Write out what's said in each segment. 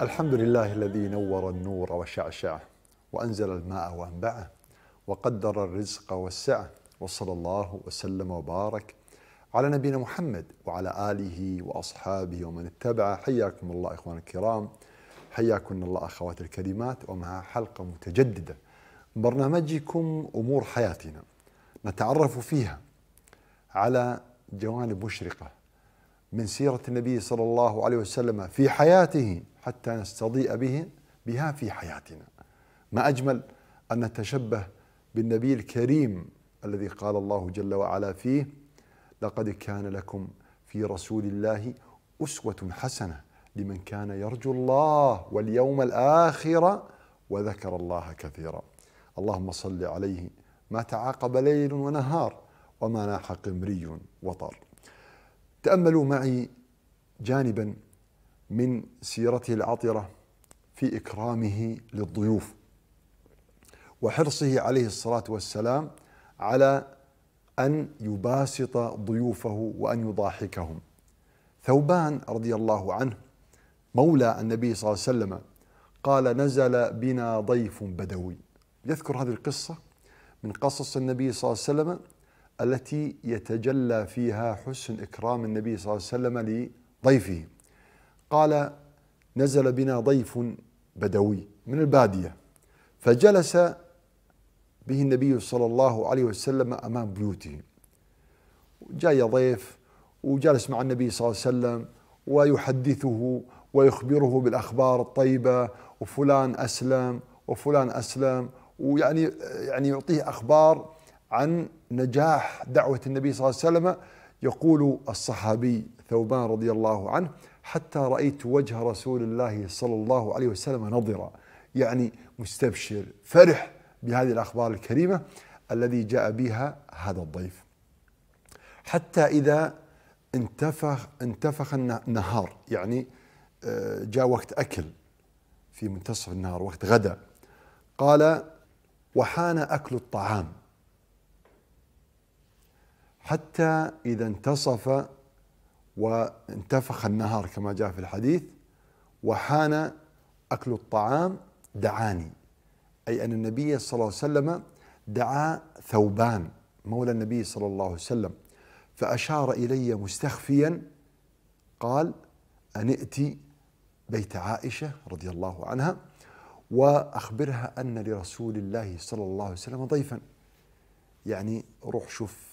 الحمد لله الذي نور النور وشعشعه وأنزل الماء وأنبعه وقدر الرزق والسعة وصلى الله وسلم وبارك على نبينا محمد وعلى آله وأصحابه ومن اتبعه حياكم الله اخوان الكرام حياكم الله أخواتي الكريمات ومع حلقة متجددة من برنامجكم أمور حياتنا نتعرف فيها على جوانب مشرقة من سيرة النبي صلى الله عليه وسلم في حياته حتى نستضيء به بها في حياتنا ما أجمل أن نتشبه بالنبي الكريم الذي قال الله جل وعلا فيه لقد كان لكم في رسول الله أسوة حسنة لمن كان يرجو الله واليوم الآخر وذكر الله كثيرا اللهم صل عليه ما تعاقب ليل ونهار وما ناح قمري وطر تأملوا معي جانبا من سيرته العطرة في إكرامه للضيوف وحرصه عليه الصلاة والسلام على أن يباسط ضيوفه وأن يضاحكهم ثوبان رضي الله عنه مولى النبي صلى الله عليه وسلم قال نزل بنا ضيف بدوي يذكر هذه القصة من قصص النبي صلى الله عليه وسلم التي يتجلى فيها حسن إكرام النبي صلى الله عليه وسلم لضيفه قال نزل بنا ضيف بدوي من البادية فجلس به النبي صلى الله عليه وسلم أمام بيوته جاء ضيف وجلس مع النبي صلى الله عليه وسلم ويحدثه ويخبره بالأخبار الطيبة وفلان أسلم وفلان أسلم ويعني يعني يعطيه أخبار عن نجاح دعوة النبي صلى الله عليه وسلم يقول الصحابي ثوبان رضي الله عنه حتى رأيت وجه رسول الله صلى الله عليه وسلم نضرا يعني مستبشر فرح بهذه الأخبار الكريمة الذي جاء بها هذا الضيف حتى إذا انتفخ انتفخ النهار يعني آه، جاء وقت أكل في منتصف النهار وقت غدا قال وحان أكل الطعام حتى إذا انتصف وانتفخ النهار كما جاء في الحديث وحان أكل الطعام دعاني أي أن النبي صلى الله عليه وسلم دعا ثوبان مولى النبي صلى الله عليه وسلم فأشار إلي مستخفيا قال أن ائتي بيت عائشة رضي الله عنها وأخبرها أن لرسول الله صلى الله عليه وسلم ضيفا يعني روح شوف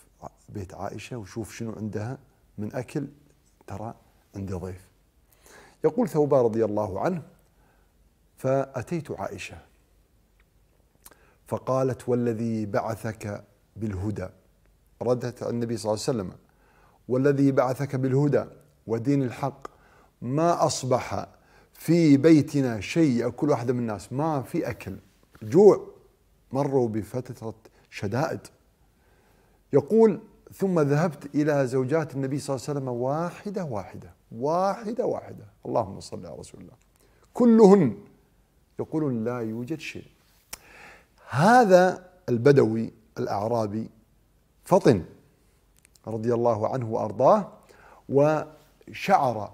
بيت عائشة وشوف شنو عندها من أكل ترى عندي ضيف يقول ثوبان رضي الله عنه فأتيت عائشة فقالت والذي بعثك بالهدى ردت النبي صلى الله عليه وسلم والذي بعثك بالهدى ودين الحق ما أصبح في بيتنا شيء يأكل واحد من الناس ما في أكل جوع مروا بفترة شدائد يقول ثم ذهبت إلى زوجات النبي صلى الله عليه وسلم واحدة واحدة واحدة واحدة اللهم صل على رسول الله كلهن يقولون لا يوجد شيء هذا البدوي الأعرابي فطن رضي الله عنه وأرضاه وشعر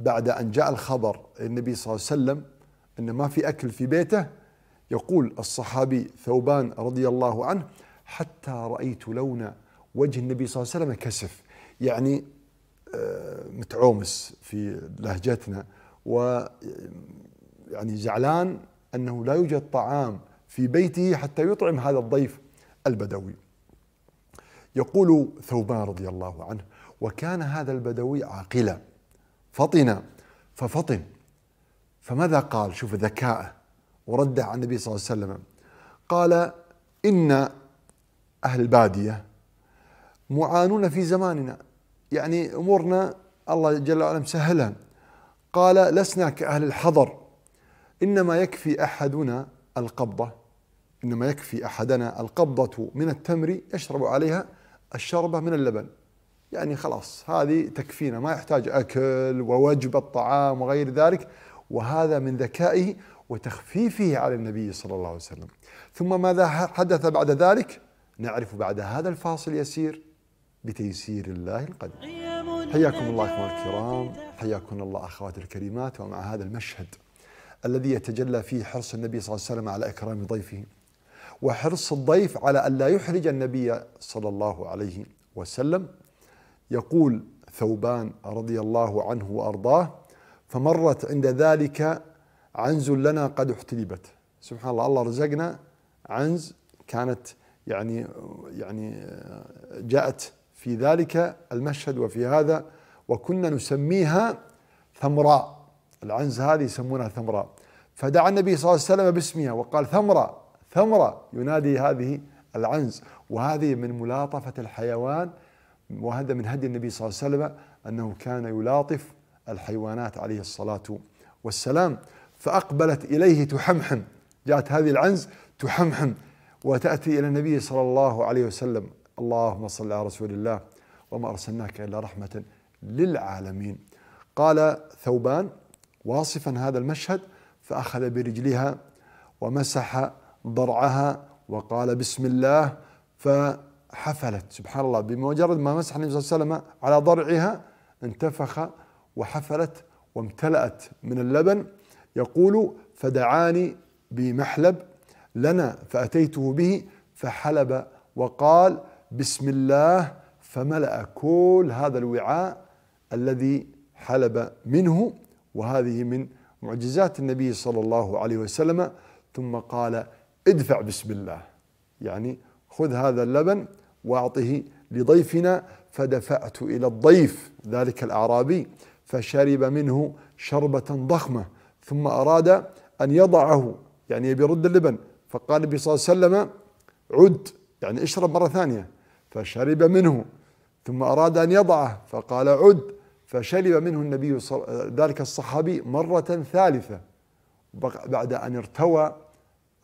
بعد أن جاء الخبر النبي صلى الله عليه وسلم أن ما في أكل في بيته يقول الصحابي ثوبان رضي الله عنه حتى رأيت لون وجه النبي صلى الله عليه وسلم كسف يعني آه، متعومس في لهجتنا و آه، يعني زعلان أنه لا يوجد طعام في بيته حتى يطعم هذا الضيف البدوي يقول ثوبان رضي الله عنه وكان هذا البدوي عاقلا فطن ففطن فماذا قال شوف ذكاءه ورده عن النبي صلى الله عليه وسلم قال إن أهل البادية معانون في زماننا يعني أمورنا الله جل وعلا مسهلها قال لسنا كأهل الحضر إنما يكفي أحدنا القبضة إنما يكفي أحدنا القبضة من التمر يشرب عليها الشربة من اللبن يعني خلاص هذه تكفينا ما يحتاج أكل ووجبة طعام وغير ذلك وهذا من ذكائه وتخفيفه على النبي صلى الله عليه وسلم ثم ماذا حدث بعد ذلك نعرف بعد هذا الفاصل يسير بتيسير الله القدير حياكم الله اخواني الكرام حياكم الله اخواتي الكريمات ومع هذا المشهد الذي يتجلى فيه حرص النبي صلى الله عليه وسلم على اكرام ضيفه وحرص الضيف على ان لا يحرج النبي صلى الله عليه وسلم يقول ثوبان رضي الله عنه وارضاه فمرت عند ذلك عنز لنا قد احتلبت سبحان الله الله رزقنا عنز كانت يعني يعني جاءت في ذلك المشهد وفي هذا وكنا نسميها ثمراء العنز هذه يسمونها ثمراء فدعا النبي صلى الله عليه وسلم باسمها وقال ثمرة ثمرة ينادي هذه العنز وهذه من ملاطفة الحيوان وهذا من هدي النبي صلى الله عليه وسلم أنه كان يلاطف الحيوانات عليه الصلاة والسلام فأقبلت إليه تحمحم جاءت هذه العنز تحمحم وتأتي إلى النبي صلى الله عليه وسلم اللهم صل على رسول الله وما أرسلناك إلا رحمة للعالمين قال ثوبان واصفا هذا المشهد فأخذ برجلها ومسح ضرعها وقال بسم الله فحفلت سبحان الله بمجرد ما مسح النبي صلى الله عليه وسلم على ضرعها انتفخ وحفلت وامتلأت من اللبن يقول فدعاني بمحلب لنا فأتيته به فحلب وقال بسم الله فملأ كل هذا الوعاء الذي حلب منه وهذه من معجزات النبي صلى الله عليه وسلم ثم قال ادفع بسم الله يعني خذ هذا اللبن واعطه لضيفنا فدفعت الى الضيف ذلك الاعرابي فشرب منه شربه ضخمه ثم اراد ان يضعه يعني يبي يرد اللبن فقال النبي صلى الله عليه وسلم عد يعني اشرب مرة ثانية فشرب منه ثم أراد أن يضعه فقال عد فشرب منه النبي ذلك الصحابي مرة ثالثة بعد أن ارتوى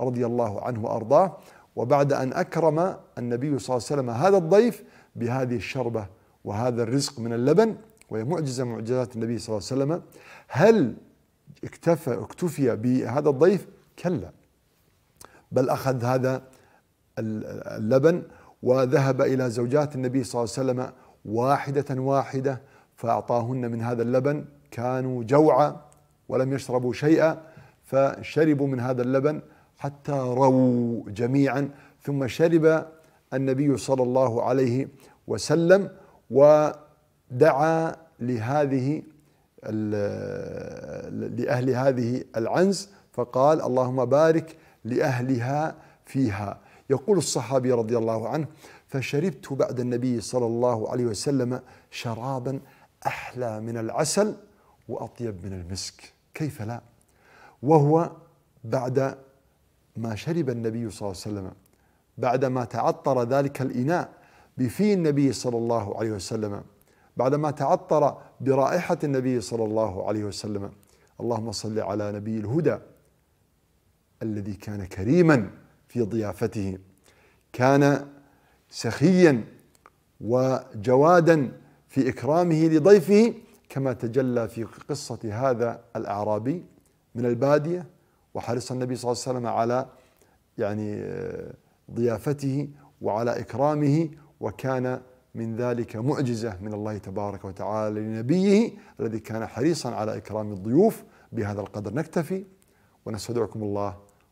رضي الله عنه وأرضاه وبعد أن أكرم النبي صلى الله عليه وسلم هذا الضيف بهذه الشربة وهذا الرزق من اللبن وهي معجزة معجزات النبي صلى الله عليه وسلم هل اكتفى اكتفي بهذا الضيف؟ كلا بل أخذ هذا اللبن وذهب إلى زوجات النبي صلى الله عليه وسلم واحدة واحدة فأعطاهن من هذا اللبن كانوا جوعا ولم يشربوا شيئا فشربوا من هذا اللبن حتى رووا جميعا ثم شرب النبي صلى الله عليه وسلم ودعا لهذه لأهل هذه العنز فقال اللهم بارك لأهلها فيها يقول الصحابي رضي الله عنه فشربت بعد النبي صلى الله عليه وسلم شرابا أحلى من العسل وأطيب من المسك كيف لا وهو بعد ما شرب النبي صلى الله عليه وسلم بعدما تعطر ذلك الإناء بفي النبي صلى الله عليه وسلم بعدما تعطر برائحة النبي صلى الله عليه وسلم اللهم صل على نبي الهدى الذي كان كريما في ضيافته كان سخيا وجوادا في اكرامه لضيفه كما تجلى في قصه هذا الاعرابي من الباديه وحرص النبي صلى الله عليه وسلم على يعني ضيافته وعلى اكرامه وكان من ذلك معجزه من الله تبارك وتعالى لنبيه الذي كان حريصا على اكرام الضيوف بهذا القدر نكتفي ونستودعكم الله